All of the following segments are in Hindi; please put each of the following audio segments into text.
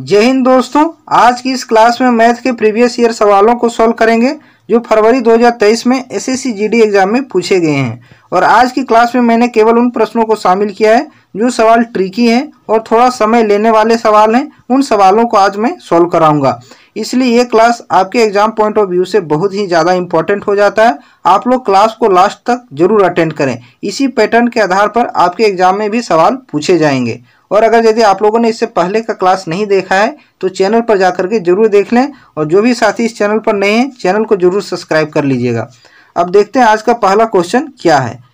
जय हिंद दोस्तों आज की इस क्लास में मैथ के प्रीवियस ईयर सवालों को सॉल्व करेंगे जो फरवरी 2023 में एसएससी जीडी एग्जाम में पूछे गए हैं और आज की क्लास में मैंने केवल उन प्रश्नों को शामिल किया है जो सवाल ट्रिकी हैं और थोड़ा समय लेने वाले सवाल हैं उन सवालों को आज मैं सॉल्व कराऊंगा इसलिए ये क्लास आपके एग्जाम पॉइंट ऑफ व्यू से बहुत ही ज़्यादा इंपॉर्टेंट हो जाता है आप लोग क्लास को लास्ट तक जरूर अटेंड करें इसी पैटर्न के आधार पर आपके एग्जाम में भी सवाल पूछे जाएंगे और अगर यदि आप लोगों ने इससे पहले का क्लास नहीं देखा है तो चैनल पर जा करके जरूर देख लें और जो भी साथी इस चैनल पर नए हैं चैनल को जरूर सब्सक्राइब कर लीजिएगा अब देखते हैं आज का पहला क्वेश्चन क्या है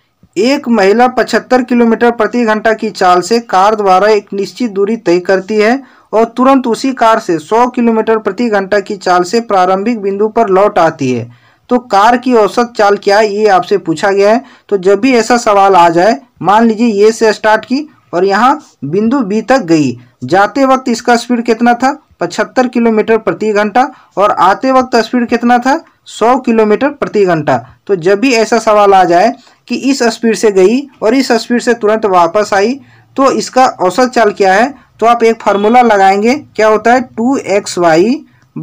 एक महिला 75 किलोमीटर प्रति घंटा की चाल से कार द्वारा एक निश्चित दूरी तय करती है और तुरंत उसी कार से 100 किलोमीटर प्रति घंटा की चाल से प्रारंभिक बिंदु पर लौट आती है तो कार की औसत चाल क्या है ये आपसे पूछा गया है तो जब भी ऐसा सवाल आ जाए मान लीजिए ये से स्टार्ट की और यहाँ बिंदु बी तक गई जाते वक्त इसका स्पीड कितना था पचहत्तर किलोमीटर प्रति घंटा और आते वक्त स्पीड कितना था सौ किलोमीटर प्रति घंटा तो जब भी ऐसा सवाल आ जाए कि इस स्पीड से गई और इस स्पीड से तुरंत वापस आई तो इसका औसत चाल क्या है तो आप एक फार्मूला लगाएंगे क्या होता है टू एक्स वाई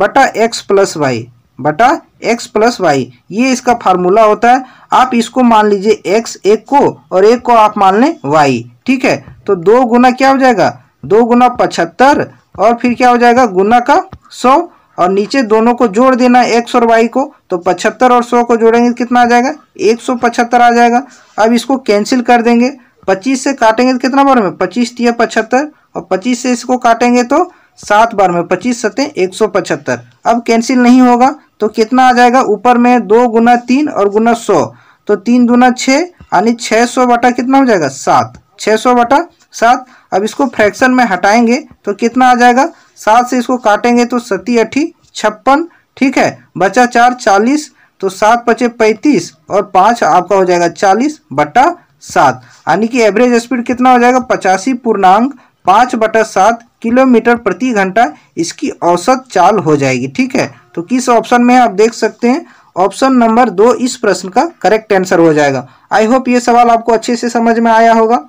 बटा एक्स प्लस वाई बटा एक्स प्लस वाई ये इसका फार्मूला होता है आप इसको मान लीजिए एक्स एक को और एक को आप मान लें वाई ठीक है तो दो गुना क्या हो जाएगा दो गुना पचहत्तर और फिर क्या हो जाएगा गुना का सौ और नीचे दोनों को जोड़ देना एक और वाई को तो पचहत्तर और सौ को जोड़ेंगे तो कितना आ जाएगा एक सौ पचहत्तर आ जाएगा अब इसको कैंसिल कर देंगे पच्चीस से काटेंगे तो कितना बार में पच्चीस तीय पचहत्तर और पच्चीस से इसको काटेंगे तो सात बार में पच्चीस सतें एक सौ पचहत्तर अब कैंसिल नहीं होगा तो कितना आ जाएगा ऊपर में दो गुना तीन और गुना सौ तो तीन गुना छः यानी छः सौ बटा कितना हो जाएगा सात छः सौ बटा सात अब इसको फ्रैक्शन में हटाएंगे तो कितना आ जाएगा सात से इसको काटेंगे तो सती अठी छप्पन ठीक है बचा चार चालीस तो सात पचे पैंतीस और पाँच आपका हो जाएगा चालीस बटा सात यानी कि एवरेज स्पीड कितना हो जाएगा पचासी पूर्णांक पाँच बटा सात किलोमीटर प्रति घंटा इसकी औसत चाल हो जाएगी ठीक है तो किस ऑप्शन में आप देख सकते हैं ऑप्शन नंबर दो इस प्रश्न का करेक्ट आंसर हो जाएगा आई होप ये सवाल आपको अच्छे से समझ में आया होगा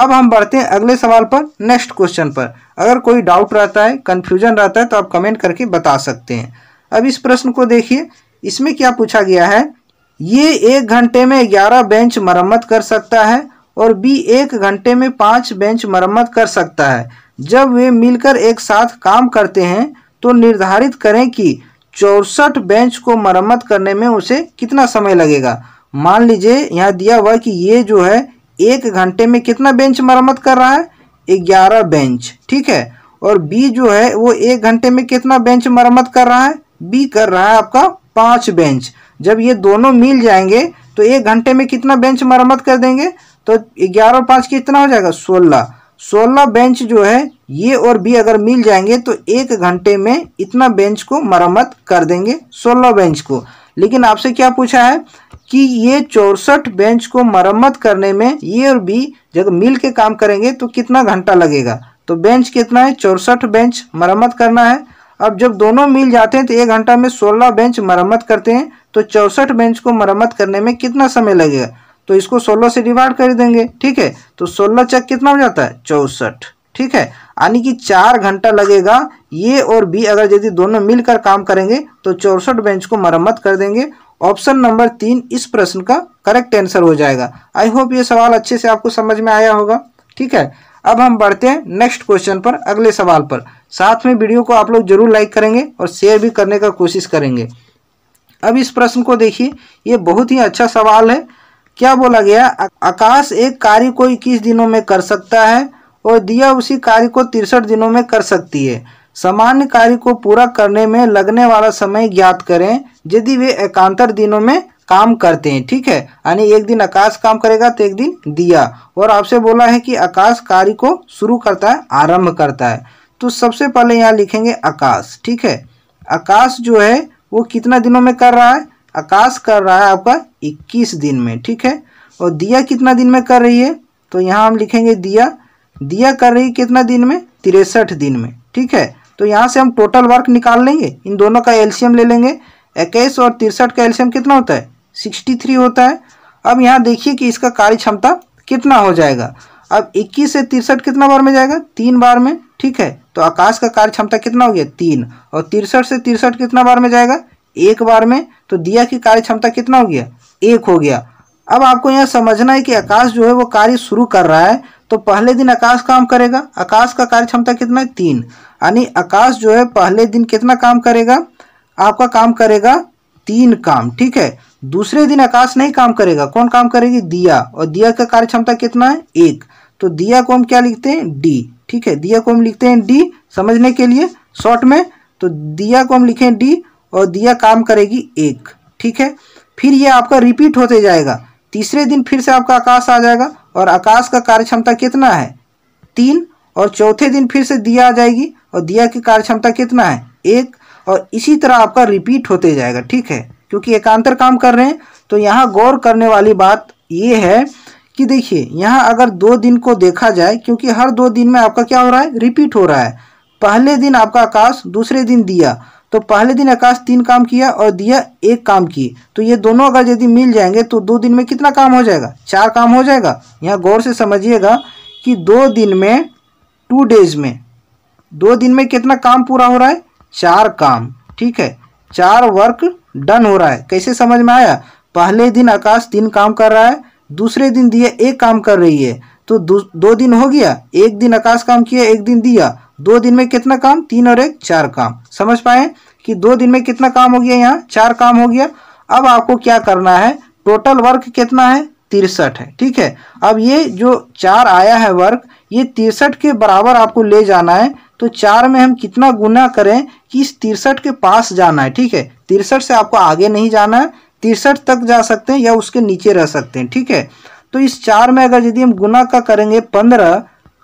अब हम बढ़ते हैं अगले सवाल पर नेक्स्ट क्वेश्चन पर अगर कोई डाउट रहता है कन्फ्यूजन रहता है तो आप कमेंट करके बता सकते हैं अब इस प्रश्न को देखिए इसमें क्या पूछा गया है ये एक घंटे में ग्यारह बेंच मरम्मत कर सकता है और बी एक घंटे में पाँच बेंच मरम्मत कर सकता है जब वे मिलकर एक साथ काम करते हैं तो निर्धारित करें कि चौसठ बेंच को मरम्मत करने में उसे कितना समय लगेगा मान लीजिए यहाँ दिया हुआ कि ये जो है एक घंटे में कितना बेंच मरम्मत कर रहा है ग्यारह बेंच ठीक है और बी जो है वो एक घंटे में कितना बेंच मरम्मत कर रहा है बी कर रहा है आपका पांच बेंच जब ये दोनों मिल जाएंगे तो एक घंटे में कितना बेंच मरम्मत कर देंगे तो ग्यारह और पांच कितना हो जाएगा सोलह सोलह बेंच जो है ये और बी अगर मिल जाएंगे तो एक घंटे में इतना बेंच को मरम्मत कर देंगे सोलह बेंच को लेकिन आपसे क्या पूछा है कि ये चौसठ बेंच को मरम्मत करने में ये और बी जब मिल के काम करेंगे तो कितना घंटा लगेगा तो बेंच कितना है चौसठ बेंच मरम्मत करना है अब जब दोनों मिल जाते हैं तो एक घंटा में सोलह बेंच मरम्मत करते हैं तो चौसठ बेंच को मरम्मत करने में कितना समय लगेगा तो इसको सोलह से डिवाइड कर देंगे ठीक है तो सोलह चक कितना हो जाता है चौसठ ठीक है यानी कि चार घंटा लगेगा ये और बी अगर यदि दोनों मिलकर काम करेंगे तो चौसठ बेंच को मरम्मत कर देंगे ऑप्शन नंबर तीन इस प्रश्न का करेक्ट आंसर हो जाएगा आई होप ये सवाल अच्छे से आपको समझ में आया होगा ठीक है अब हम बढ़ते हैं नेक्स्ट क्वेश्चन पर अगले सवाल पर साथ में वीडियो को आप लोग जरूर लाइक करेंगे और शेयर भी करने का कोशिश करेंगे अब इस प्रश्न को देखिए ये बहुत ही अच्छा सवाल है क्या बोला गया आकाश एक कार्य को इक्कीस दिनों में कर सकता है और दिया उसी कार्य को तिरसठ दिनों में कर सकती है सामान्य कार्य को पूरा करने में लगने वाला समय ज्ञात करें यदि वे एकांतर दिनों में काम करते हैं ठीक है यानी एक दिन आकाश काम करेगा तो एक दिन दिया और आपसे बोला है कि आकाश कार्य को शुरू करता है आरंभ करता है तो सबसे पहले यहाँ लिखेंगे आकाश ठीक है आकाश जो है वो कितना दिनों में कर रहा है आकाश कर रहा है आपका 21 दिन में ठीक है और दिया कितना दिन में कर रही है तो यहाँ हम लिखेंगे दिया दिया कर रही है कितना दिन में तिरसठ दिन में ठीक है तो यहाँ से हम टोटल वर्क निकाल लेंगे इन दोनों का एल्शियम ले लेंगे इक्कीस और तिरसठ का एल्शियम कितना होता है सिक्सटी थ्री होता है अब यहाँ देखिए कि इसका कार्य क्षमता कितना हो जाएगा अब इक्कीस से तिरसठ कितना बार में जाएगा तीन बार में ठीक है तो आकाश का कार्य क्षमता कितना हो गया तीन और तिरसठ से तिरसठ कितना बार में जाएगा एक बार में तो दिया की कार्य क्षमता कितना हो गया एक हो गया अब आपको यह समझना है कि आकाश जो है वो कार्य शुरू कर रहा है तो पहले दिन आकाश काम करेगा आकाश का कार्य क्षमता कितना है तीन यानी आकाश जो है पहले दिन कितना काम करेगा आपका काम करेगा तीन काम ठीक है दूसरे दिन आकाश नहीं काम करेगा कौन काम करेगी दिया और दिया का कार्य क्षमता कितना है एक तो दिया को हम क्या लिखते हैं डी ठीक है दिया को हम लिखते हैं डी समझने के लिए शॉर्ट में तो दिया को हम लिखें डी और दिया काम करेगी एक ठीक है फिर ये आपका रिपीट होते जाएगा तीसरे दिन फिर से आपका आकाश आ जाएगा और आकाश का कार्यक्षमता कितना है तीन और चौथे दिन फिर से दिया आ जाएगी और दिया की कार्यक्षमता कितना है एक और इसी तरह आपका रिपीट होते जाएगा ठीक है क्योंकि एकांतर काम कर रहे हैं तो यहाँ गौर करने वाली बात ये है कि देखिए यहाँ अगर दो दिन को देखा जाए क्योंकि हर दो दिन में आपका क्या हो रहा है रिपीट हो रहा है पहले दिन आपका आकाश दूसरे दिन दिया तो पहले दिन आकाश तीन काम किया और दिया एक काम किए तो ये दोनों अगर यदि मिल जाएंगे तो दो दिन में कितना काम हो जाएगा चार काम हो जाएगा यहाँ गौर से समझिएगा कि दो दिन में टू डेज में दो दिन में कितना काम पूरा हो रहा है चार काम ठीक है चार वर्क डन हो रहा है कैसे समझ में आया पहले दिन आकाश तीन काम कर रहा है दूसरे दिन दिया एक काम कर रही है तो दो, दो दिन हो गया एक दिन आकाश काम किया एक दिन दिया दो दिन में कितना काम तीन और एक चार काम समझ पाए कि दो दिन में कितना काम हो गया यहाँ चार काम हो गया अब आपको क्या करना है टोटल वर्क कितना है तिरसठ है ठीक है अब ये जो चार आया है वर्क ये तिरसठ के बराबर आपको ले जाना है तो चार में हम कितना गुना करें कि इस तिरसठ के पास जाना है ठीक है तिरसठ से आपको आगे नहीं जाना है तिरसठ तक जा सकते हैं या उसके नीचे रह सकते हैं ठीक है तो इस चार में अगर यदि हम गुना का करेंगे पंद्रह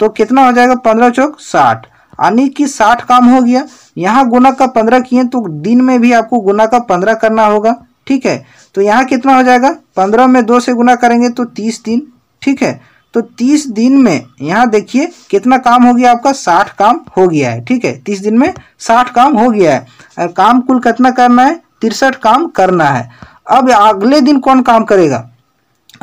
तो कितना हो जाएगा पंद्रह चौक साठ यानी कि साठ काम हो गया यहाँ गुना का पंद्रह किए तो दिन में भी आपको गुना का पंद्रह करना होगा ठीक है तो यहाँ कितना हो जाएगा पंद्रह में दो से गुना करेंगे तो तीस दिन ठीक है तो तीस दिन में यहाँ देखिए कितना काम हो गया आपका साठ काम हो गया है ठीक है तीस दिन में साठ काम हो गया है काम कुल कितना करना है तिरसठ काम करना है अब अगले दिन कौन काम करेगा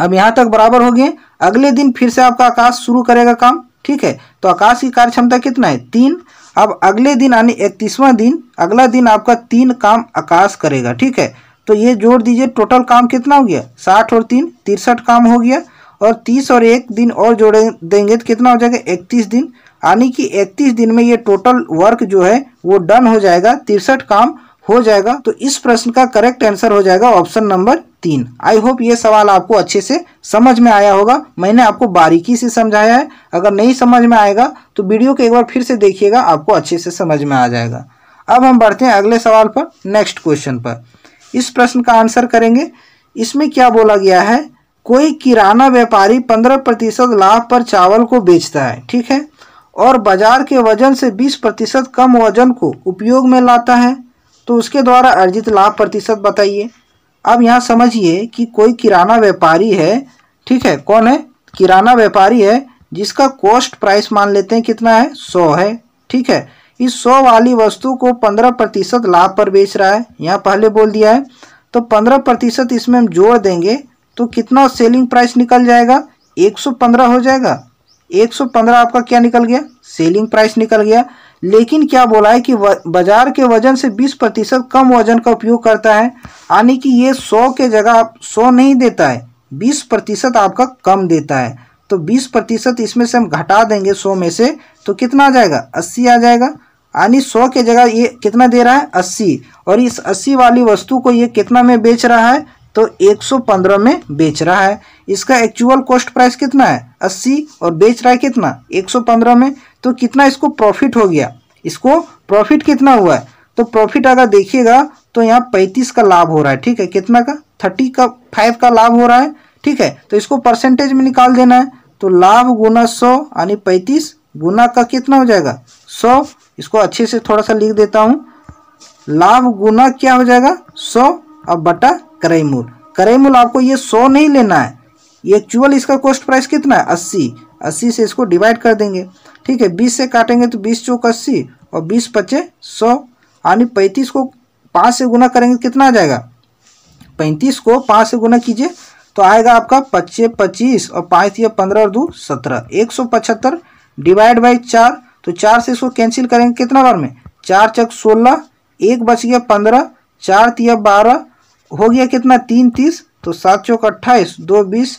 अब यहाँ तक बराबर हो गए अगले दिन फिर से आपका आकाश शुरू करेगा काम ठीक है तो आकाश की कार्य क्षमता कितना है तीन अब अगले दिन यानी इकतीसवां दिन अगला दिन आपका तीन काम आकाश करेगा ठीक है तो ये जोड़ दीजिए टोटल काम कितना हो गया साठ और तीन तिरसठ काम हो गया और तीस और एक दिन और जोड़े देंगे तो कितना हो जाएगा इकतीस दिन यानी कि इकतीस दिन में ये टोटल वर्क जो है वो डन हो जाएगा तिरसठ काम हो जाएगा तो इस प्रश्न का करेक्ट आंसर हो जाएगा ऑप्शन नंबर तीन आई होप ये सवाल आपको अच्छे से समझ में आया होगा मैंने आपको बारीकी से समझाया है अगर नहीं समझ में आएगा तो वीडियो को एक बार फिर से देखिएगा आपको अच्छे से समझ में आ जाएगा अब हम बढ़ते हैं अगले सवाल पर नेक्स्ट क्वेश्चन पर इस प्रश्न का आंसर करेंगे इसमें क्या बोला गया है कोई किराना व्यापारी पंद्रह प्रतिशत लाभ पर चावल को बेचता है ठीक है और बाजार के वजन से बीस प्रतिशत कम वजन को उपयोग में लाता है तो उसके द्वारा अर्जित लाभ प्रतिशत बताइए अब यहाँ समझिए कि कोई किराना व्यापारी है ठीक है कौन है किराना व्यापारी है जिसका कॉस्ट प्राइस मान लेते हैं कितना है सौ है ठीक है इस सौ वाली वस्तु को पंद्रह प्रतिशत लाभ पर बेच रहा है यहाँ पहले बोल दिया है तो पंद्रह प्रतिशत इसमें हम जोड़ देंगे तो कितना सेलिंग प्राइस निकल जाएगा एक सौ पंद्रह हो जाएगा एक सौ पंद्रह आपका क्या निकल गया सेलिंग प्राइस निकल गया लेकिन क्या बोला है कि बाजार के वजन से 20 प्रतिशत कम वजन का उपयोग करता है यानी कि ये 100 के जगह आप 100 नहीं देता है 20 प्रतिशत आपका कम देता है तो 20 प्रतिशत इसमें से हम घटा देंगे 100 में से तो कितना आ जाएगा 80 आ जाएगा यानी 100 के जगह ये कितना दे रहा है 80 और इस 80 वाली वस्तु को ये कितना में बेच रहा है तो 115 में बेच रहा है इसका एक्चुअल कॉस्ट प्राइस कितना है 80 और बेच रहा है कितना 115 में तो कितना इसको प्रॉफिट हो गया इसको प्रॉफिट कितना हुआ है तो प्रॉफिट अगर देखिएगा तो यहाँ पैंतीस का लाभ हो रहा है ठीक है कितना का थर्टी का फाइव का लाभ हो रहा है ठीक है तो इसको परसेंटेज में निकाल देना है तो लाभ गुना सौ यानी पैंतीस गुना का कितना हो जाएगा सौ इसको अच्छे से थोड़ा सा लिख देता हूँ लाभ गुना क्या हो जाएगा सौ और बटा करई मूल मूल आपको ये सौ नहीं लेना है एक्चुअल इसका कॉस्ट प्राइस कितना है अस्सी अस्सी से इसको डिवाइड कर देंगे ठीक है बीस से काटेंगे तो बीस चौक अस्सी और बीस पच्चे सौ यानी पैंतीस को पाँच से गुना करेंगे तो कितना आ जाएगा पैंतीस को पाँच से गुना कीजिए तो आएगा आपका पच्चे पच्चीस और पाँच या पंद्रह और दो सत्रह एक सौ पचहत्तर डिवाइड बाई चार तो चार से इसको कैंसिल करेंगे कितना बार में चार चक सोलह एक बच गया पंद्रह चार तिया बारह हो गया कितना तीन तीस तो सात चौक अट्ठाईस दो बीस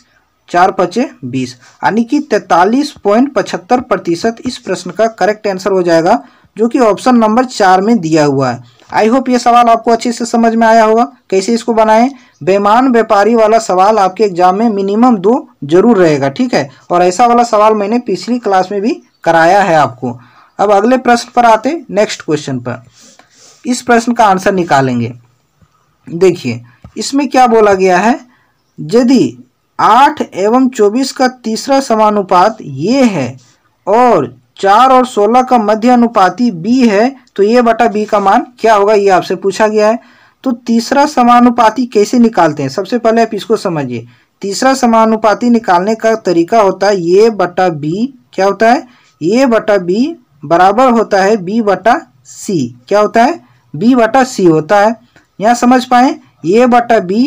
चार पचे बीस यानी कि तैतालीस पॉइंट पचहत्तर प्रतिशत इस प्रश्न का करेक्ट आंसर हो जाएगा जो कि ऑप्शन नंबर चार में दिया हुआ है आई होप ये सवाल आपको अच्छे से समझ में आया होगा कैसे इसको बनाएं बेमान व्यापारी वाला सवाल आपके एग्जाम में मिनिमम दो जरूर रहेगा ठीक है और ऐसा वाला सवाल मैंने पिछली क्लास में भी कराया है आपको अब अगले प्रश्न पर आते नेक्स्ट क्वेश्चन पर इस प्रश्न का आंसर निकालेंगे देखिए इसमें क्या बोला गया है यदि आठ एवं चौबीस का तीसरा समानुपात ये है और चार और सोलह का मध्य अनुपाती बी है तो ये बटा बी का मान क्या होगा ये आपसे पूछा गया है तो तीसरा समानुपाती कैसे निकालते हैं सबसे पहले आप इसको समझिए तीसरा समानुपाती निकालने का तरीका होता है ये बटा बी क्या होता है ये बटा बी बराबर होता है बी बटा सी क्या होता है बी बटा सी होता है यहाँ समझ पाए ये बटा बी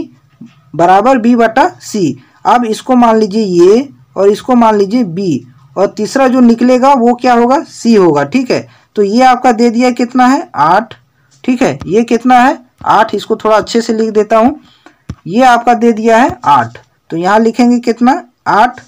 बराबर बी बटा सी अब इसको मान लीजिए ये और इसको मान लीजिए बी और तीसरा जो निकलेगा वो क्या होगा सी होगा ठीक है तो ये आपका दे दिया कितना है आठ ठीक है ये कितना है आठ इसको थोड़ा अच्छे से लिख देता हूँ ये आपका दे दिया है आठ तो यहाँ लिखेंगे कितना आठ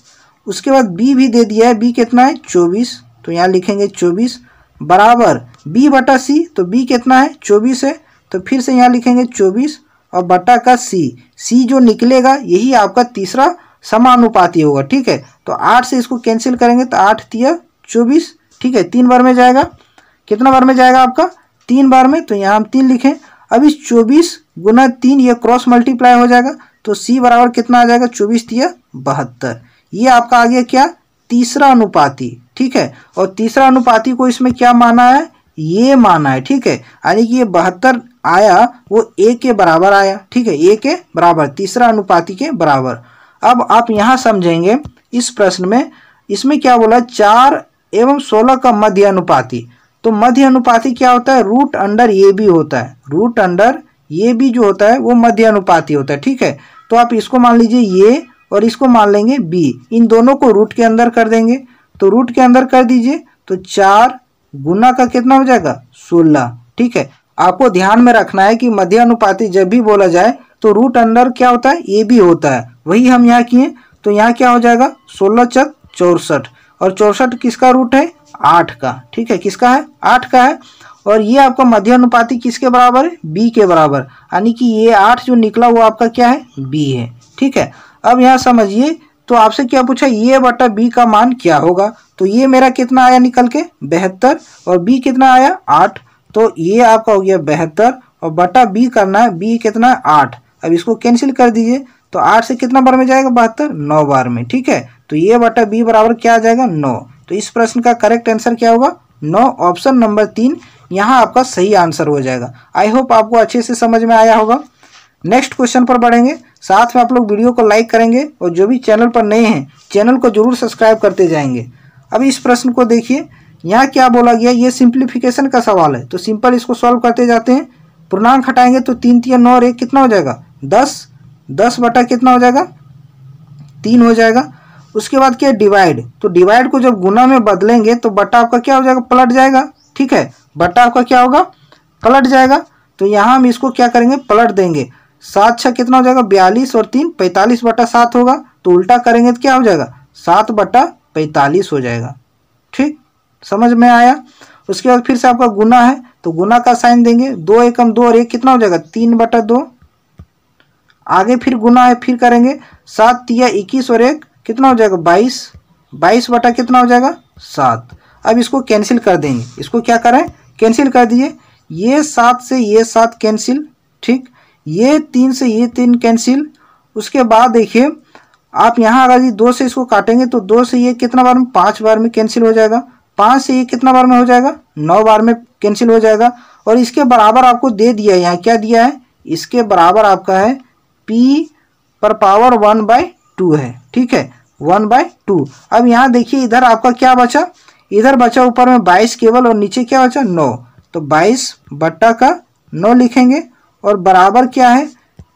उसके बाद बी भी दे दिया है बी कितना है चौबीस तो यहाँ लिखेंगे चौबीस बराबर बी बटा सी तो बी कितना है चौबीस है तो फिर से यहाँ लिखेंगे चौबीस और बटा का सी सी जो निकलेगा यही आपका तीसरा समानुपाती होगा ठीक है तो आठ से इसको कैंसिल करेंगे तो आठ तिया चौबीस ठीक है तीन बार में जाएगा कितना बार में जाएगा आपका तीन बार में तो यहाँ हम तीन लिखें अब इस चौबीस गुना तीन ये क्रॉस मल्टीप्लाई हो जाएगा तो सी बराबर कितना आ जाएगा चौबीस तिया बहत्तर ये आपका आ गया क्या तीसरा अनुपाति ठीक है और तीसरा अनुपाति को इसमें क्या माना है ये माना है ठीक है यानी कि ये बहत्तर आया वो ए के बराबर आया ठीक है ए के बराबर तीसरा अनुपाति के बराबर अब आप यहाँ समझेंगे इस प्रश्न में इसमें क्या बोला चार एवं सोलह का मध्य अनुपाति तो मध्य अनुपाति क्या होता है रूट अंडर ये भी होता है रूट अंडर ये भी जो होता है वो मध्य अनुपाति होता है ठीक है तो आप इसको मान लीजिए ये और इसको मान लेंगे बी इन दोनों को रूट के अंदर कर देंगे तो रूट के अंदर कर दीजिए तो चार गुना का कितना हो जाएगा सोलह ठीक है आपको ध्यान में रखना है कि मध्य अनुपाती जब भी बोला जाए तो रूट अंडर क्या होता है ए बी होता है वही हम यहाँ किए तो यहाँ क्या हो जाएगा सोलह चक चौसठ और चौसठ किसका रूट है आठ का ठीक है किसका है आठ का है और ये आपका मध्य अनुपाती किसके बराबर है बी के बराबर यानी कि ये आठ जो निकला वो आपका क्या है बी है ठीक है अब यहाँ समझिए तो आपसे क्या पूछा ये बटा बी का मान क्या होगा तो ये मेरा कितना आया निकल के बहत्तर और बी कितना आया आठ तो ये आपका हो गया बेहतर और बटा बी करना है बी कितना है आठ अब इसको कैंसिल कर दीजिए तो आठ से कितना बार में जाएगा बहत्तर नौ बार में ठीक है तो ये बटा बी बराबर क्या आ जाएगा नौ तो इस प्रश्न का करेक्ट आंसर क्या होगा नौ ऑप्शन नंबर तीन यहाँ आपका सही आंसर हो जाएगा आई होप आपको अच्छे से समझ में आया होगा नेक्स्ट क्वेश्चन पर बढ़ेंगे साथ में आप लोग वीडियो को लाइक करेंगे और जो भी चैनल पर नए हैं चैनल को जरूर सब्सक्राइब करते जाएंगे अब इस प्रश्न को देखिए यहाँ क्या बोला गया ये सिंप्लीफिकेशन का सवाल है तो सिंपल इसको सॉल्व करते जाते हैं पूर्णांक हटाएंगे तो तीन तीन नौ और एक कितना हो जाएगा दस दस बटा कितना हो जाएगा तीन हो जाएगा उसके बाद क्या डिवाइड तो डिवाइड को जब गुना में बदलेंगे तो बटा आपका क्या हो जाएगा पलट जाएगा ठीक है बटा आपका क्या होगा पलट जाएगा तो यहाँ हम इसको क्या करेंगे पलट देंगे सात छः कितना हो जाएगा बयालीस और तीन पैंतालीस बटा सात होगा तो उल्टा करेंगे तो क्या हो जाएगा सात बटा पैंतालीस हो जाएगा समझ में आया उसके बाद फिर से आपका गुना है तो गुना का साइन देंगे दो एकम दो और एक कितना हो जाएगा तीन बटा दो आगे फिर गुना है फिर करेंगे सात या इक्कीस और एक कितना हो जाएगा बाईस बाईस बटा कितना हो जाएगा सात अब इसको कैंसिल कर देंगे इसको क्या करें कैंसिल कर दिए ये सात से ये सात कैंसिल ठीक ये तीन से ये तीन कैंसिल उसके बाद देखिए आप यहाँ अगर ये दो से इसको काटेंगे तो दो से ये कितना बार में पाँच बार में कैंसिल हो जाएगा पाँच से ये कितना बार में हो जाएगा नौ बार में कैंसिल हो जाएगा और इसके बराबर आपको दे दिया है यहाँ क्या दिया है इसके बराबर आपका है पी पर पावर वन बाय टू है ठीक है वन बाय टू अब यहाँ देखिए इधर आपका क्या बचा इधर बचा ऊपर में बाईस केवल और नीचे क्या बचा नौ तो बाईस बट्टा का नौ लिखेंगे और बराबर क्या है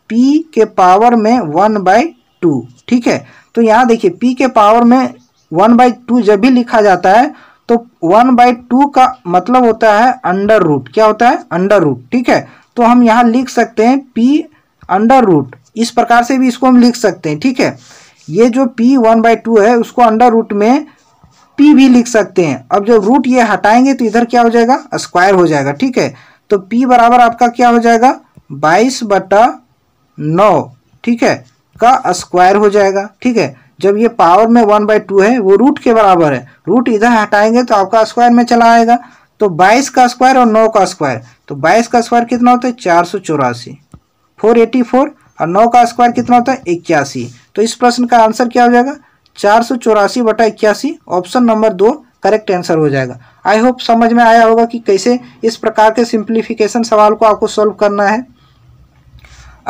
पी के पावर में वन बाय टू ठीक है तो यहाँ देखिए पी के पावर में वन बाई टू जब भी लिखा जाता है तो वन बाई टू का मतलब होता है अंडर रूट क्या होता है अंडर रूट ठीक है तो हम यहाँ लिख सकते हैं पी अंडर रूट इस प्रकार से भी इसको हम लिख सकते हैं ठीक है ये जो पी वन बाई टू है उसको अंडर रूट में पी भी लिख सकते हैं अब जब रूट ये हटाएंगे तो इधर क्या हो जाएगा स्क्वायर हो जाएगा ठीक है तो पी बराबर आपका क्या हो जाएगा बाईस बटा नौ ठीक है का स्क्वायर हो जाएगा ठीक है जब ये पावर में वन बाई टू है वो रूट के बराबर है रूट इधर हटाएंगे तो आपका स्क्वायर में चला आएगा तो बाईस का स्क्वायर और नौ का स्क्वायर तो बाईस का स्क्वायर कितना होता है चार सौ चौरासी फोर एटी फोर और नौ का स्क्वायर कितना होता है इक्यासी तो इस प्रश्न का आंसर क्या हो जाएगा चार सौ चौरासी बटा इक्यासी ऑप्शन नंबर दो करेक्ट आंसर हो जाएगा आई होप समझ में आया होगा कि कैसे इस प्रकार के सिंप्लीफिकेशन सवाल को आपको सॉल्व करना है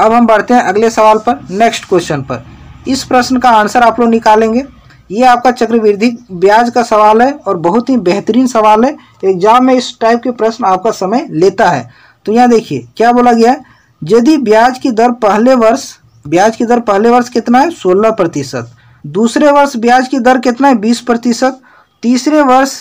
अब हम बढ़ते हैं अगले सवाल पर नेक्स्ट क्वेश्चन पर इस प्रश्न का आंसर आप लोग निकालेंगे ये आपका चक्रवृद्धि ब्याज का सवाल है और बहुत ही बेहतरीन सवाल है एग्जाम में इस टाइप के प्रश्न आपका समय लेता है तो यहाँ देखिए क्या बोला गया है यदि ब्याज की दर पहले वर्ष ब्याज की दर पहले वर्ष कितना है सोलह प्रतिशत दूसरे वर्ष ब्याज की दर कितना है बीस प्रतिशत तीसरे वर्ष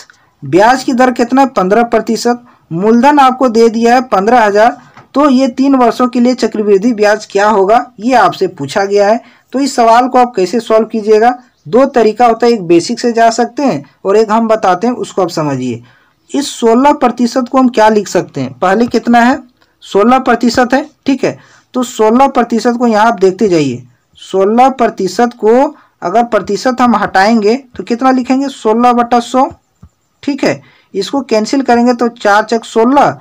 ब्याज की दर कितना है पंद्रह प्रतिशत मूलधन आपको दे दिया है पंद्रह हज़ार तो ये तीन वर्षों के लिए चक्रवृद्धि ब्याज क्या होगा ये आपसे पूछा गया है तो इस सवाल को आप कैसे सॉल्व कीजिएगा दो तरीका होता है एक बेसिक से जा सकते हैं और एक हम बताते हैं उसको आप समझिए इस सोलह प्रतिशत को हम क्या लिख सकते हैं पहले कितना है सोलह प्रतिशत है ठीक है तो सोलह प्रतिशत को यहाँ आप देखते जाइए सोलह प्रतिशत को अगर प्रतिशत हम हटाएंगे तो कितना लिखेंगे सोलह बटा सौ ठीक है इसको कैंसिल करेंगे तो चार चक सोलह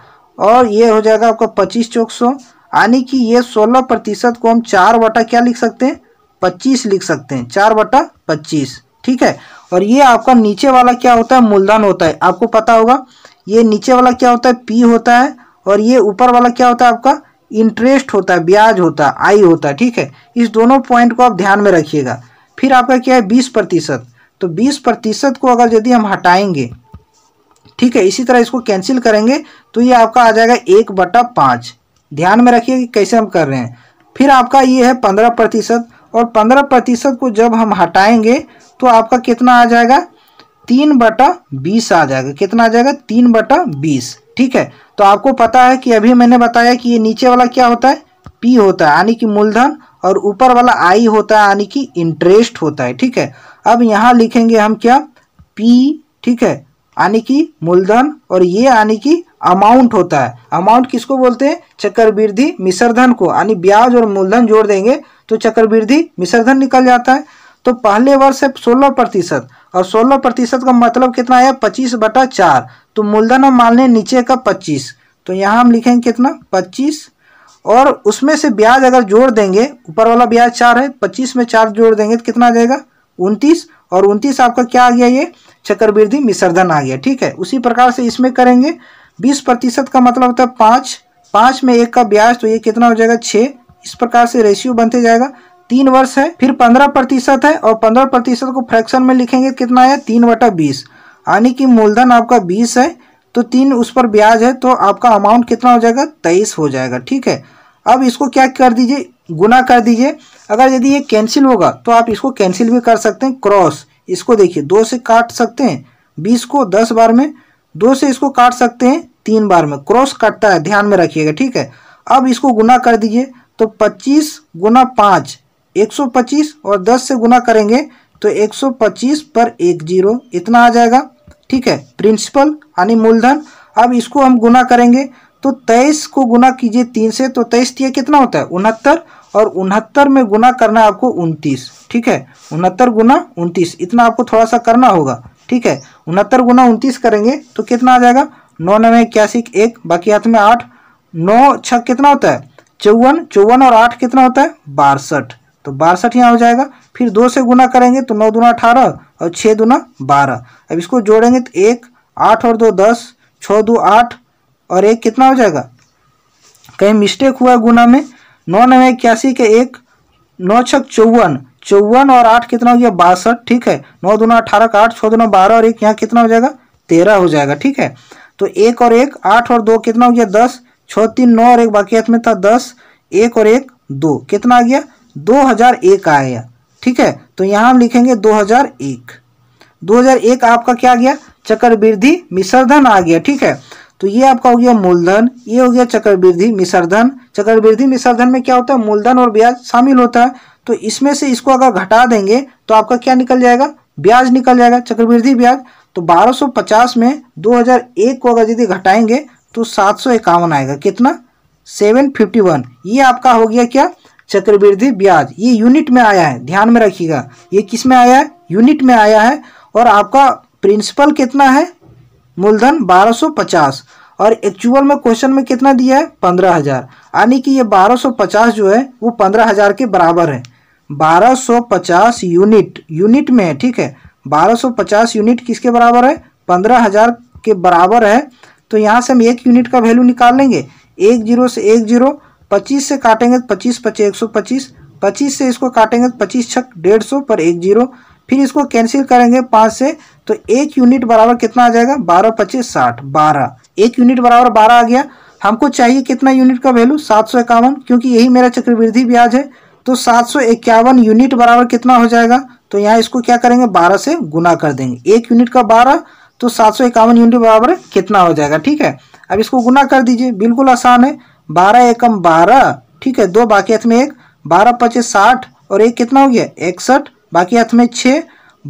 और ये हो जाएगा आपका पच्चीस चौक सौ यानी कि ये सोलह प्रतिशत को हम चार बटा क्या लिख सकते हैं पच्चीस लिख सकते हैं चार बटा पच्चीस ठीक है और ये आपका नीचे वाला क्या होता है मूलधन होता है आपको पता होगा ये नीचे वाला क्या होता है पी होता है और ये ऊपर वाला क्या होता है आपका इंटरेस्ट होता है ब्याज होता है आई होता है ठीक है इस दोनों पॉइंट को आप ध्यान में रखिएगा फिर आपका क्या है बीस प्रतिशत तो बीस प्रतिशत को अगर यदि हम हटाएंगे ठीक है इसी तरह इसको कैंसिल करेंगे तो ये आपका आ जाएगा एक बटा पाँच ध्यान में रखिए कैसे हम कर रहे हैं फिर आपका ये है पंद्रह प्रतिशत और पंद्रह प्रतिशत को जब हम हटाएंगे तो आपका कितना आ जाएगा तीन बटा बीस आ जाएगा कितना आ जाएगा तीन बटा बीस ठीक है तो आपको पता है कि अभी मैंने बताया कि ये नीचे वाला क्या होता है पी होता है यानी कि मूलधन और ऊपर वाला आई होता है यानी कि इंटरेस्ट होता है ठीक है अब यहाँ लिखेंगे हम क्या पी ठीक है यानी कि मूलधन और ये यानी कि अमाउंट होता है अमाउंट किसको बोलते हैं चक्रवृद्धि मिश्रधन को यानी ब्याज और मूलधन जोड़ देंगे तो चक्रवृद्धि मिश्रधन निकल जाता है तो पहले वर्ष है सोलह प्रतिशत और सोलह प्रतिशत का मतलब कितना है पच्चीस बटा चार तो मूलधन हम मान लें नीचे का पच्चीस तो यहाँ हम लिखेंगे कितना पच्चीस और उसमें से ब्याज अगर जोड़ देंगे ऊपर वाला ब्याज चार है पच्चीस में चार जोड़ देंगे तो कितना आ जाएगा उनतीस और उनतीस आपका क्या आ गया ये चक्रवृद्धि मिश्रधन आ गया ठीक है उसी प्रकार से इसमें करेंगे बीस प्रतिशत का मतलब होता है पाँच पाँच में एक का ब्याज तो ये कितना हो जाएगा छः इस प्रकार से रेशियो बनते जाएगा तीन वर्ष है फिर पंद्रह प्रतिशत है और पंद्रह प्रतिशत को फ्रैक्शन में लिखेंगे कितना है तीन वटा बीस यानी कि मूलधन आपका बीस है तो तीन उस पर ब्याज है तो आपका अमाउंट कितना हो जाएगा तेईस हो जाएगा ठीक है अब इसको क्या कर दीजिए गुना कर दीजिए अगर यदि ये कैंसिल होगा तो आप इसको कैंसिल भी कर सकते हैं क्रॉस इसको देखिए दो से काट सकते हैं बीस को दस बार में दो से इसको काट सकते हैं तीन बार में क्रॉस काटता है ध्यान में रखिएगा ठीक है अब इसको गुना कर दीजिए तो पच्चीस गुना पाँच एक सौ पच्चीस और दस से गुना करेंगे तो एक सौ पच्चीस पर एक जीरो इतना आ जाएगा ठीक है प्रिंसिपल यानी मूलधन अब इसको हम गुना करेंगे तो तेईस को गुना कीजिए तीन से तो तेईस तीय कितना होता है उनहत्तर और उनहत्तर में गुना करना है आपको उनतीस ठीक है उनहत्तर गुना उनतीस इतना आपको थोड़ा सा करना होगा ठीक है उनहत्तर गुना उनतीस करेंगे तो कितना आ जाएगा नौ नवे इक्यासी एक बाकी हाथ में आठ नौ छः कितना होता है चौवन चौवन और आठ कितना होता है बासठ तो बासठ यहाँ हो जाएगा फिर दो से गुना करेंगे तो नौ दुना अठारह और छः दूना बारह अब इसको जोड़ेंगे तो एक आठ और दो दस छः दो आठ और एक कितना हो जाएगा कहीं मिस्टेक हुआ गुना में नौ नवे इक्यासी के एक नौ छक चौवन चौवन और आठ कितना हो गया बासठ ठीक है नौ दुना अठारह का आठ छः दुना बारह और एक यहाँ कितना हो जाएगा तेरह हो जाएगा ठीक है तो एक और एक आठ और दो कितना हो गया दस छ तीन नौ और एक बाकियात में था दस एक और एक दो कितना आ गया दो हजार एक आ गया ठीक है तो यहाँ हम लिखेंगे दो हजार एक दो हजार एक आपका क्या आ गया चक्रवृद्धि मिश्रधन आ गया ठीक है तो ये आपका हो गया मूलधन ये हो गया चक्रवृद्धि मिश्रधन चक्रवृद्धि मिश्रधन में क्या होता है मूलधन और ब्याज शामिल होता है तो इसमें से इसको अगर घटा देंगे तो आपका क्या निकल जाएगा ब्याज निकल जाएगा चक्रवृद्धि ब्याज तो 1250 में 2001 को अगर यदि घटाएंगे तो सात सौ इक्यावन आएगा कितना सेवन फिफ्टी वन ये आपका हो गया क्या चक्रवृद्धि ब्याज ये यूनिट में आया है ध्यान में रखिएगा ये किस में आया है यूनिट में आया है और आपका प्रिंसिपल कितना है मूलधन बारह सौ पचास और एक्चुअल में क्वेश्चन में कितना दिया है पंद्रह हजार यानी कि ये पचास जो है वो पंद्रह हजार के बराबर है बारह सौ पचास यूनिट यूनिट में है ठीक है बारह सौ पचास यूनिट किसके बराबर है पंद्रह हजार के बराबर है तो यहाँ से हम एक यूनिट का वैल्यू निकाल लेंगे एक जीरो से एक जीरो पच्चीस से काटेंगे तो पच्चीस पच्चे एक सौ पच्चीस पच्चीस से इसको काटेंगे तो पच्चीस छक डेढ़ सौ पर एक जीरो फिर इसको कैंसिल करेंगे पाँच से तो एक यूनिट बराबर कितना आ जाएगा बारह पच्चीस साठ बारह एक यूनिट बराबर बारह आ गया हमको चाहिए कितना यूनिट का वैल्यू सात सौ इक्यावन क्योंकि यही मेरा चक्रवृद्धि ब्याज है तो सात सौ इक्यावन यूनिट बराबर कितना हो जाएगा तो यहाँ इसको क्या करेंगे बारह से गुना कर देंगे एक यूनिट का बारह तो सात सौ इक्यावन यूनिट बराबर कितना हो जाएगा ठीक है अब इसको गुना कर दीजिए बिल्कुल आसान है बारह एकम बारह ठीक है दो बाकी हाथ में एक बारह पच्चीस साठ और एक कितना हो गया इकसठ बाकी हाथ में छः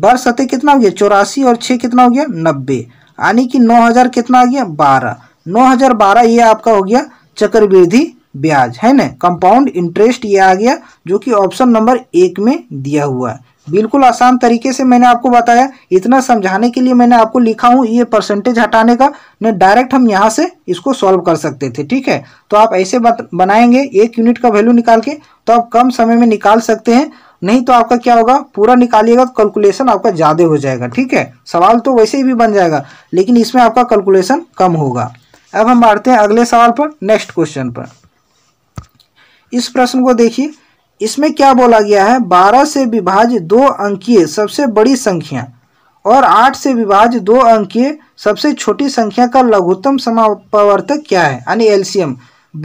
बर सतह कितना हो गया चौरासी और छः कितना हो गया नब्बे यानी कि नौ हज़ार कितना आ गया बारह नौ हज़ार बारह ये आपका हो गया चक्रवृद्धि ब्याज है ना कंपाउंड इंटरेस्ट ये आ गया जो कि ऑप्शन नंबर एक में दिया हुआ है बिल्कुल आसान तरीके से मैंने आपको बताया इतना समझाने के लिए मैंने आपको लिखा हूँ ये परसेंटेज हटाने का न डायरेक्ट हम यहाँ से इसको सॉल्व कर सकते थे ठीक है तो आप ऐसे बनाएंगे एक यूनिट का वैल्यू निकाल के तो आप कम समय में निकाल सकते हैं नहीं तो आपका क्या होगा पूरा निकालिएगा तो कैलकुलेशन आपका ज़्यादा हो जाएगा ठीक है सवाल तो वैसे ही भी बन जाएगा लेकिन इसमें आपका कैलकुलेशन कम होगा अब हम बढ़ते हैं अगले सवाल पर नेक्स्ट क्वेश्चन पर इस प्रश्न को देखिए इसमें क्या बोला गया है बारह से विभाज्य दो अंकीय सबसे बड़ी संख्या और आठ से विभाज्य दो अंकीय सबसे छोटी संख्या का लघुत्तम समापवर्तक क्या है यानी एलसीएम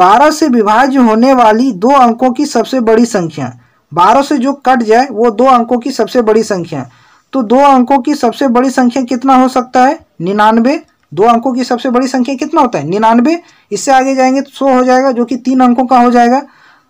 बारह से विभाज्य होने वाली दो अंकों की सबसे बड़ी संख्या बारह से जो कट जाए वो दो अंकों की सबसे बड़ी संख्या तो दो अंकों की सबसे बड़ी संख्या कितना हो सकता है निन्यानवे दो अंकों की सबसे बड़ी संख्या कितना होता है निन्यानवे इससे आगे जाएंगे तो सौ हो जाएगा जो कि तीन अंकों का हो जाएगा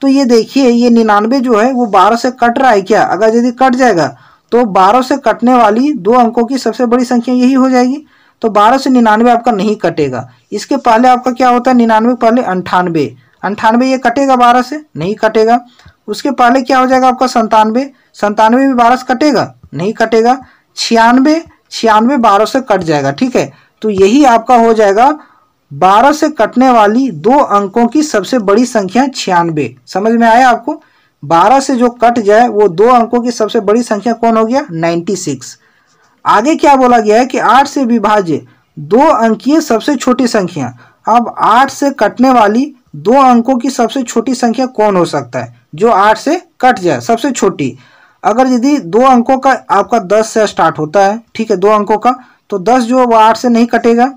तो ये देखिए ये निन्यानवे जो है वो बारह से कट रहा है क्या अगर यदि कट जाएगा तो बारह से कटने वाली दो अंकों की सबसे बड़ी संख्या यही हो जाएगी तो बारह से निन्यानवे आपका नहीं कटेगा इसके पहले आपका क्या होता है निन्यानवे पहले अंठानवे अंठानवे ये कटेगा बारह से नहीं कटेगा उसके पहले क्या हो जाएगा आपका संतानवे संतानवे भी बारह से कटेगा नहीं कटेगा छियानवे छियानवे बारह से कट जाएगा ठीक है तो यही आपका हो जाएगा बारह से कटने वाली दो अंकों की सबसे बड़ी संख्या छियानबे समझ में आया आपको बारह से जो कट जाए वो दो अंकों की सबसे बड़ी संख्या कौन हो गया नाइन्टी सिक्स आगे क्या बोला गया है कि आठ से विभाज्य दो अंकीय सबसे छोटी संख्या अब आठ से कटने वाली दो अंकों की सबसे छोटी संख्या कौन हो सकता है जो आठ से कट जाए सबसे छोटी अगर यदि दो अंकों का आपका दस से स्टार्ट होता है ठीक है दो अंकों का तो दस जो वो आठ से नहीं कटेगा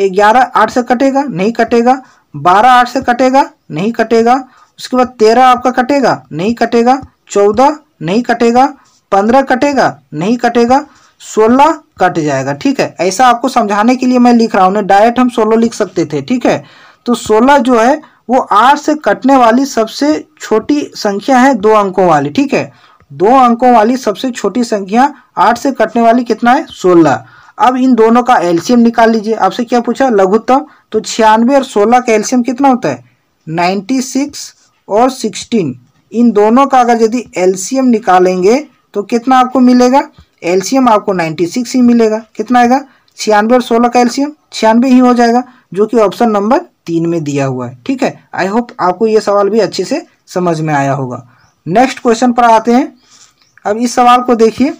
ग्यारह आठ से कटेगा नहीं कटेगा बारह आठ से कटेगा नहीं कटेगा उसके बाद तेरह आपका कटेगा नहीं कटेगा चौदह नहीं कटेगा पंद्रह कटेगा नहीं कटेगा सोलह कट जाएगा ठीक है ऐसा आपको समझाने के लिए मैं लिख रहा हूँ डायरेक्ट हम सोलह लिख सकते थे ठीक है तो सोलह जो है वो आठ से कटने वाली सबसे छोटी संख्या है दो अंकों वाली ठीक है दो अंकों वाली सबसे छोटी संख्या आठ से कटने वाली कितना है सोलह अब इन दोनों का एल्शियम निकाल लीजिए आपसे क्या पूछा लघुत्तम तो छियानवे और सोलह का एल्शियम कितना होता है नाइन्टी सिक्स और सिक्सटीन इन दोनों का अगर यदि एल्शियम निकालेंगे तो कितना आपको मिलेगा एल्शियम आपको नाइन्टी सिक्स ही मिलेगा कितना आएगा छियानवे और सोलह का एल्शियम छियानवे ही हो जाएगा जो कि ऑप्शन नंबर तीन में दिया हुआ है ठीक है आई होप आपको ये सवाल भी अच्छे से समझ में आया होगा नेक्स्ट क्वेश्चन पर आते हैं अब इस सवाल को देखिए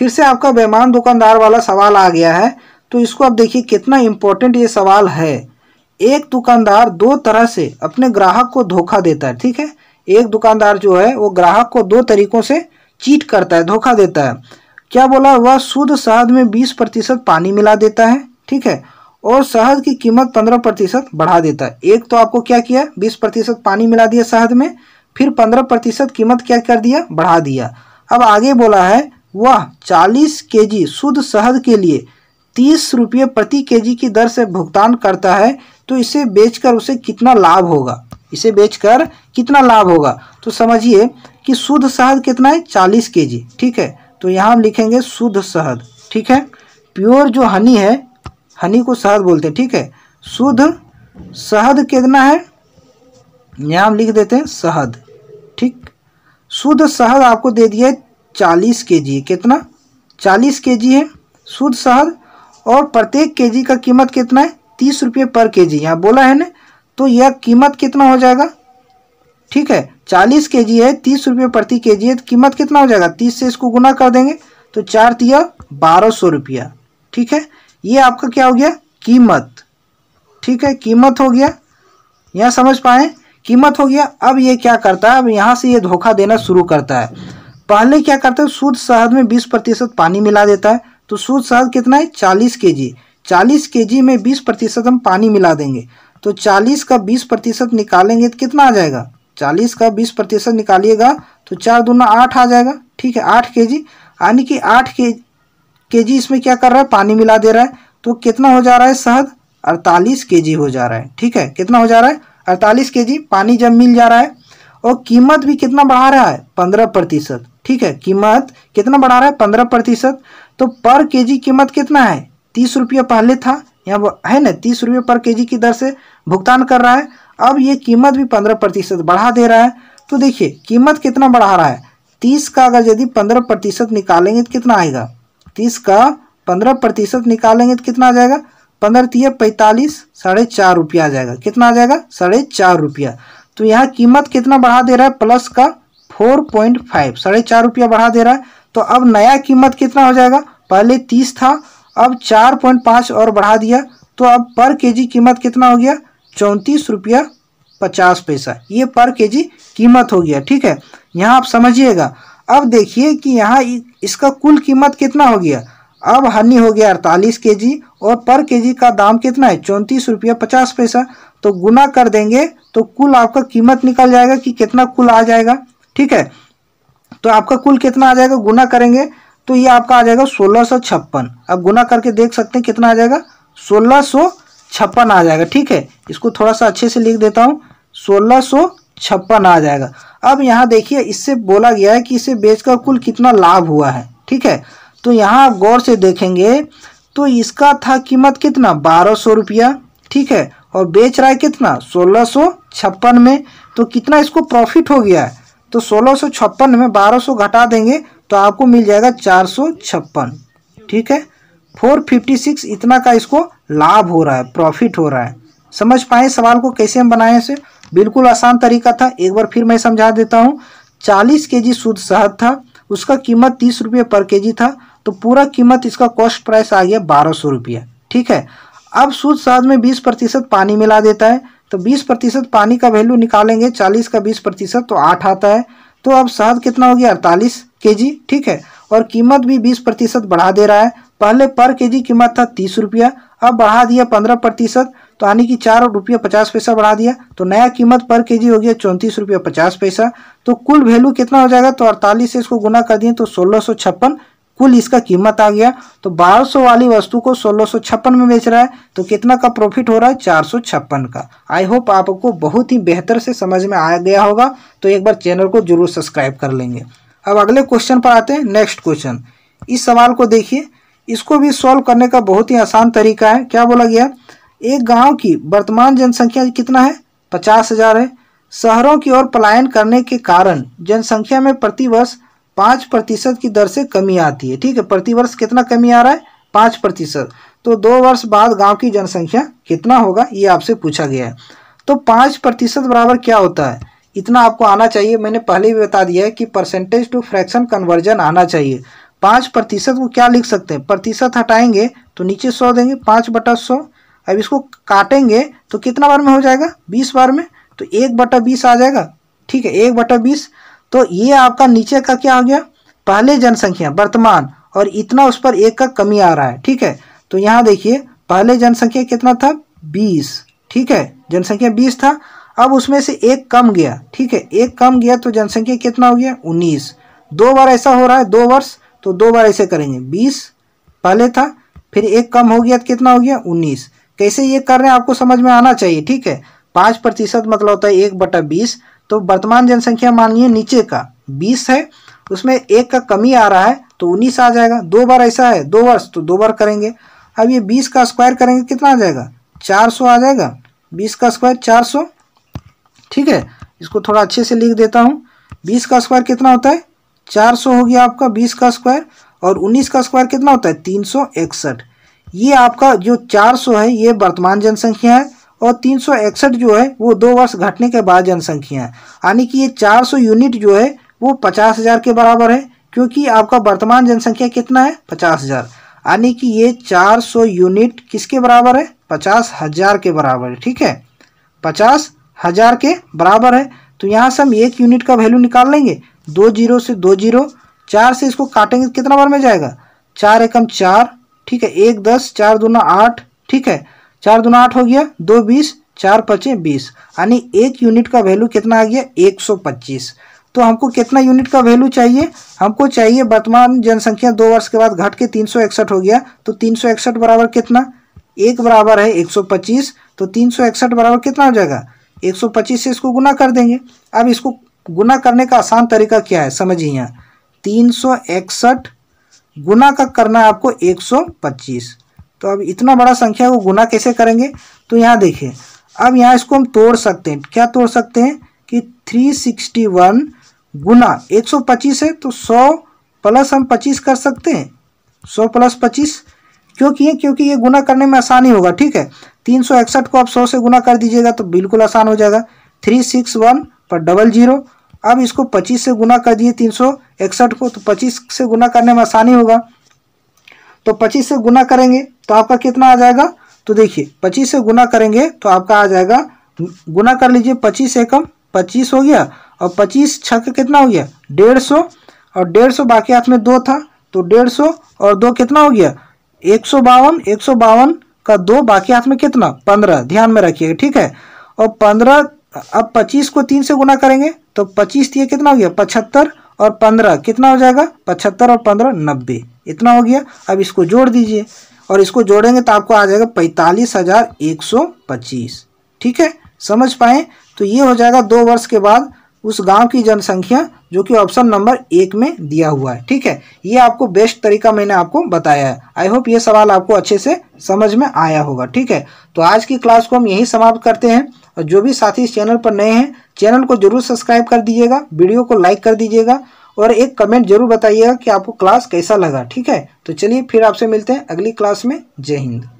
फिर से आपका बेमान दुकानदार वाला सवाल आ गया है तो इसको आप देखिए कितना इम्पोर्टेंट ये सवाल है एक दुकानदार दो तरह से अपने ग्राहक को धोखा देता है ठीक है एक दुकानदार जो है वो ग्राहक को दो तरीकों से चीट करता है धोखा देता है क्या बोला वह शुद्ध शहद में बीस प्रतिशत पानी मिला देता है ठीक है और शहद की कीमत पंद्रह प्रतिशत बढ़ा देता है एक तो आपको क्या किया बीस प्रतिशत पानी मिला दिया शहद में फिर पंद्रह प्रतिशत कीमत क्या कर दिया बढ़ा दिया अब आगे बोला है वह 40 केजी शुद्ध शहद के लिए तीस रुपये प्रति केजी की दर से भुगतान करता है तो इसे बेचकर उसे कितना लाभ होगा इसे बेचकर कितना लाभ होगा तो समझिए कि शुद्ध शहद कितना है चालीस के जी ठीक है तो यहाँ हम लिखेंगे शुद्ध शहद ठीक है प्योर जो हनी है हनी को शहद बोलते हैं ठीक है शुद्ध शहद कितना है यहाँ हम लिख देते हैं शहद ठीक शुद्ध शहद आपको दे दिया चालीस के जी कितना चालीस के जी है शुद्ध शहद और प्रत्येक के जी का कीमत कितना है तीस रुपये पर के जी यहाँ बोला है ना तो यह कीमत कितना हो जाएगा ठीक है चालीस के जी है तीस रुपये प्रति के जी है तो कीमत कितना हो जाएगा तीस से इसको गुना कर देंगे तो चार तिया बारह सौ रुपया ठीक है ये आपका क्या हो गया कीमत ठीक है कीमत हो गया यहाँ समझ पाए कीमत हो गया अब ये क्या करता है अब यहाँ से ये धोखा देना शुरू करता है पहले क्या करते हैं शुद्ध शहद में बीस प्रतिशत पानी मिला देता है तो शुद्ध शहद कितना है चालीस के जी चालीस के जी में बीस प्रतिशत हम पानी मिला देंगे तो चालीस का बीस प्रतिशत निकालेंगे तो कितना आ जाएगा चालीस का बीस प्रतिशत निकालिएगा तो चार दूना आठ आ जाएगा ठीक है आठ के जी यानी कि आठ के के जी इसमें क्या कर रहा है पानी मिला दे रहा है तो कितना हो जा रहा है शहद अड़तालीस के जी हो जा रहा है ठीक है कितना हो जा रहा है अड़तालीस के जी पानी जब मिल जा रहा है और कीमत भी कितना बढ़ा रहा है पंद्रह प्रतिशत ठीक है कीमत कितना बढ़ा रहा है पंद्रह प्रतिशत तो पर केजी कीमत कितना है तीस रुपये पहले था यहाँ है ना तीस रुपये पर केजी की दर से भुगतान कर रहा है अब ये कीमत भी पंद्रह प्रतिशत बढ़ा दे रहा है तो देखिए कीमत कितना बढ़ा रहा है तीस का अगर यदि पंद्रह प्रतिशत निकालेंगे तो कितना आएगा तीस का पंद्रह प्रतिशत निकालेंगे तो कितना आ जाएगा पंद्रह तीय पैंतालीस साढ़े चार रुपया आ जाएगा कितना आ जाएगा साढ़े चार रुपया तो यहाँ कीमत कितना बढ़ा दे रहा है प्लस का फोर पॉइंट फाइव साढ़े चार रुपया बढ़ा दे रहा है तो अब नया कीमत कितना हो जाएगा पहले तीस था अब चार पॉइंट पाँच और बढ़ा दिया तो अब पर केजी कीमत कितना हो गया चौंतीस रुपया पचास पैसा ये पर केजी कीमत हो गया ठीक है यहाँ आप समझिएगा अब देखिए कि यहाँ इसका कुल कीमत कितना हो गया अब हनी हो गया अड़तालीस के जी और पर के जी का दाम कितना है चौंतीस रुपया पचास पैसा तो गुना कर देंगे तो कुल आपका कीमत निकल जाएगा कि कितना कुल आ जाएगा ठीक है तो आपका कुल कितना आ जाएगा गुना करेंगे तो ये आपका आ जाएगा सोलह सौ छप्पन अब गुना करके देख सकते हैं कितना आ जाएगा सोलह सौ छप्पन आ जाएगा ठीक है इसको थोड़ा सा अच्छे से लिख देता हूँ सोलह सौ छप्पन आ जाएगा अब यहाँ देखिए इससे बोला गया है कि इसे बेचकर कुल कितना लाभ हुआ है ठीक है तो यहाँ आप गौर से देखेंगे तो इसका था कीमत कितना बारह सौ रुपया ठीक है और बेच रहा है कितना सोलह सौ छप्पन में तो कितना इसको प्रॉफिट हो गया है तो सोलह में 1200 घटा देंगे तो आपको मिल जाएगा चार ठीक है 456 इतना का इसको लाभ हो रहा है प्रॉफिट हो रहा है समझ पाए सवाल को कैसे हम बनाए से बिल्कुल आसान तरीका था एक बार फिर मैं समझा देता हूँ चालीस के जी शुद्ध शहद था उसका कीमत तीस रुपये पर के जी था तो पूरा कीमत इसका कॉस्ट प्राइस आ गया बारह सौ रुपया ठीक है अब शुद्ध शहद में बीस प्रतिशत पानी मिला देता है तो 20 प्रतिशत पानी का वैल्यू निकालेंगे 40 का 20 प्रतिशत तो 8 आता है तो अब शहद कितना हो गया अड़तालीस के जी ठीक है और कीमत भी 20 प्रतिशत बढ़ा दे रहा है पहले पर के जी कीमत था तीस रुपया अब बढ़ा दिया पंद्रह प्रतिशत तो यानी कि चार रुपया पचास पैसा बढ़ा दिया तो नया कीमत पर जी हो गया चौंतीस रुपया पचास पैसा तो कुल वैल्यू कितना हो जाएगा तो अड़तालीस से इसको गुना कर दिए तो सोलह सौ छप्पन कुल इसका कीमत आ गया तो 1200 वाली वस्तु को सोलह में बेच रहा है तो कितना का प्रॉफिट हो रहा है चार का आई होप आपको बहुत ही बेहतर से समझ में आ गया होगा तो एक बार चैनल को जरूर सब्सक्राइब कर लेंगे अब अगले क्वेश्चन पर आते हैं नेक्स्ट क्वेश्चन इस सवाल को देखिए इसको भी सॉल्व करने का बहुत ही आसान तरीका है क्या बोला गया एक गांव की वर्तमान जनसंख्या कितना है पचास हजार है शहरों की ओर पलायन करने के कारण जनसंख्या में प्रतिवर्ष पाँच प्रतिशत की दर से कमी आती है ठीक है प्रतिवर्ष कितना कमी आ रहा है पाँच प्रतिशत तो दो वर्ष बाद गांव की जनसंख्या कितना होगा ये आपसे पूछा गया है तो पाँच प्रतिशत बराबर क्या होता है इतना आपको आना चाहिए मैंने पहले भी बता दिया है कि परसेंटेज टू फ्रैक्शन कन्वर्जन आना चाहिए पाँच प्रतिशत को क्या लिख सकते हैं प्रतिशत हटाएंगे तो नीचे सौ देंगे पाँच बटा सौ अब इसको काटेंगे तो कितना बार में हो जाएगा बीस बार में तो एक बटा बीस आ जाएगा ठीक है एक बटा बीस तो ये आपका नीचे का क्या हो गया पहले जनसंख्या वर्तमान और इतना उस पर एक का कमी आ रहा है ठीक है तो यहाँ देखिए पहले जनसंख्या कितना था बीस ठीक है जनसंख्या बीस था अब उसमें से एक कम गया ठीक है एक कम गया तो जनसंख्या कितना हो गया उन्नीस दो बार ऐसा हो रहा है दो वर्ष तो दो बार ऐसे करेंगे बीस पहले था फिर एक कम हो गया तो कितना हो गया उन्नीस कैसे ये कर रहे हैं आपको समझ में आना चाहिए ठीक है पाँच प्रतिशत मतलब होता है एक बटा बीस तो वर्तमान जनसंख्या मानिए नीचे का बीस है उसमें एक का कमी आ रहा है तो उन्नीस आ जाएगा दो बार ऐसा है दो वर्ष तो दो बार करेंगे अब ये बीस का स्क्वायर करेंगे कितना आ जाएगा चार सौ आ जाएगा बीस का स्क्वायर चार सौ ठीक है इसको थोड़ा अच्छे से लिख देता हूँ बीस का स्क्वायर कितना होता है चार सौ हो गया आपका बीस का स्क्वायर और उन्नीस का स्क्वायर कितना होता है तीन सौ इकसठ ये आपका जो चार सौ है ये वर्तमान जनसंख्या है और तीन जो है वो दो वर्ष घटने के बाद जनसंख्या है यानी कि ये 400 यूनिट जो है वो पचास हज़ार के बराबर है क्योंकि आपका वर्तमान जनसंख्या कितना है पचास हज़ार यानी कि ये 400 यूनिट किसके बराबर है पचास हज़ार के बराबर है ठीक है पचास हज़ार के बराबर है तो यहाँ से हम एक यूनिट का वैल्यू निकाल लेंगे दो जीरो से दो जीरो चार से इसको काटेंगे तो कितना बार में जाएगा चार एकम चार ठीक है एक दस चार दूना आठ ठीक है चार दुना आठ हो गया दो बीस चार पचे बीस यानी एक यूनिट का वैल्यू कितना आ गया एक सौ पच्चीस तो हमको कितना यूनिट का वैल्यू चाहिए हमको चाहिए वर्तमान जनसंख्या दो वर्ष के बाद घट के तीन सौ इकसठ हो गया तो तीन सौ इकसठ बराबर कितना एक बराबर है एक सौ पच्चीस तो तीन सौ इकसठ बराबर कितना हो जाएगा एक सौ पच्चीस से इसको गुना कर देंगे अब इसको गुना करने का आसान तरीका क्या है समझिए यहाँ तीन सौ इकसठ गुना का करना है आपको एक सौ पच्चीस तो अब इतना बड़ा संख्या को गुना कैसे करेंगे तो यहाँ देखिए अब यहाँ इसको हम तोड़ सकते हैं क्या तोड़ सकते हैं कि 361 गुना 125 है तो 100 प्लस हम 25 कर सकते हैं 100 प्लस 25 क्योंकि है क्योंकि ये गुना करने में आसानी होगा ठीक है तीन को आप 100 से गुना कर दीजिएगा तो बिल्कुल आसान हो जाएगा 361 पर डबल जीरो अब इसको 25 से गुना कर दिए तीन को तो 25 से गुना करने में आसानी होगा तो पच्चीस से गुना करेंगे तो आपका कितना आ जाएगा तो देखिए पच्चीस से गुना करेंगे तो आपका आ जाएगा गुना कर लीजिए पच्चीस एकम पच्चीस हो गया और पच्चीस छक का कितना हो गया डेढ़ सौ और डेढ़ सौ बाकी हाथ में दो था तो डेढ़ सौ और दो कितना हो गया एक सौ बावन एक सौ बावन का दो बाकी हाथ में कितना पंद्रह ध्यान में रखिएगा ठीक है और पंद्रह अब पच्चीस को तीन से गुना करेंगे तो पच्चीस ये कितना हो गया पचहत्तर और पंद्रह कितना हो जाएगा पचहत्तर और पंद्रह नब्बे इतना हो गया अब इसको जोड़ दीजिए और इसको जोड़ेंगे तो आपको आ जाएगा पैंतालीस हज़ार एक सौ पच्चीस ठीक है समझ पाए तो ये हो जाएगा दो वर्ष के बाद उस गांव की जनसंख्या जो कि ऑप्शन नंबर एक में दिया हुआ है ठीक है ये आपको बेस्ट तरीका मैंने आपको बताया है आई होप ये सवाल आपको अच्छे से समझ में आया होगा ठीक है तो आज की क्लास को हम यही समाप्त करते हैं और जो भी साथी इस चैनल पर नए हैं चैनल को जरूर सब्सक्राइब कर दीजिएगा वीडियो को लाइक कर दीजिएगा और एक कमेंट जरूर बताइएगा कि आपको क्लास कैसा लगा ठीक है तो चलिए फिर आपसे मिलते हैं अगली क्लास में जय हिंद